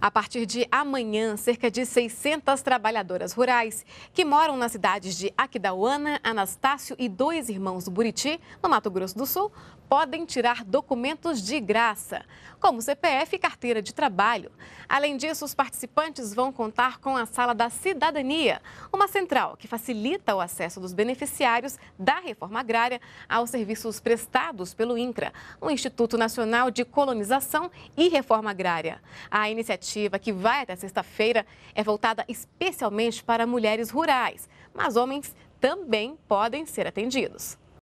A partir de amanhã, cerca de 600 trabalhadoras rurais que moram nas cidades de Aquidauana, Anastácio e Dois Irmãos do Buriti, no Mato Grosso do Sul, podem tirar documentos de graça, como CPF e carteira de trabalho. Além disso, os participantes vão contar com a Sala da Cidadania, uma central que facilita o acesso dos beneficiários da reforma agrária aos serviços prestados pelo INCRA, o Instituto Nacional de Colonização e Reforma Agrária. A iniciativa iniciativa, que vai até sexta-feira, é voltada especialmente para mulheres rurais, mas homens também podem ser atendidos.